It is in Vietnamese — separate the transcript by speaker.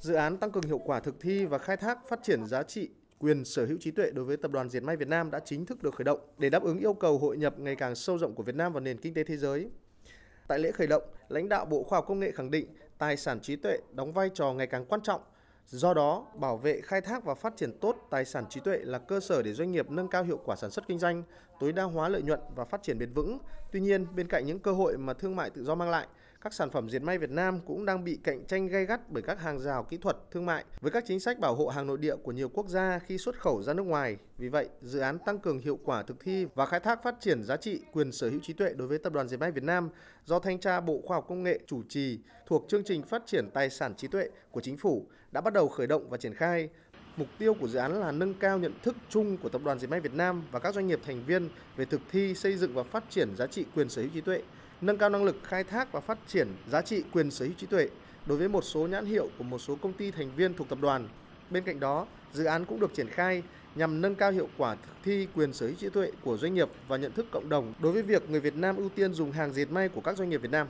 Speaker 1: Dự án tăng cường hiệu quả thực thi và khai thác phát triển giá trị quyền sở hữu trí tuệ đối với Tập đoàn Diệt may Việt Nam đã chính thức được khởi động để đáp ứng yêu cầu hội nhập ngày càng sâu rộng của Việt Nam vào nền kinh tế thế giới. Tại lễ khởi động, lãnh đạo Bộ Khoa học Công nghệ khẳng định tài sản trí tuệ đóng vai trò ngày càng quan trọng. Do đó, bảo vệ, khai thác và phát triển tốt tài sản trí tuệ là cơ sở để doanh nghiệp nâng cao hiệu quả sản xuất kinh doanh, tối đa hóa lợi nhuận và phát triển bền vững. Tuy nhiên, bên cạnh những cơ hội mà thương mại tự do mang lại, các sản phẩm diệt may Việt Nam cũng đang bị cạnh tranh gay gắt bởi các hàng rào kỹ thuật, thương mại với các chính sách bảo hộ hàng nội địa của nhiều quốc gia khi xuất khẩu ra nước ngoài. Vì vậy, dự án tăng cường hiệu quả thực thi và khai thác phát triển giá trị quyền sở hữu trí tuệ đối với Tập đoàn Diệt may Việt Nam do Thanh tra Bộ Khoa học Công nghệ chủ trì thuộc chương trình phát triển tài sản trí tuệ của chính phủ đã bắt đầu khởi động và triển khai. Mục tiêu của dự án là nâng cao nhận thức chung của Tập đoàn Diệt may Việt Nam và các doanh nghiệp thành viên về thực thi, xây dựng và phát triển giá trị quyền sở hữu trí tuệ nâng cao năng lực khai thác và phát triển giá trị quyền sở hữu trí tuệ đối với một số nhãn hiệu của một số công ty thành viên thuộc tập đoàn. Bên cạnh đó, dự án cũng được triển khai nhằm nâng cao hiệu quả thực thi quyền sở hữu trí tuệ của doanh nghiệp và nhận thức cộng đồng đối với việc người Việt Nam ưu tiên dùng hàng dệt may của các doanh nghiệp Việt Nam.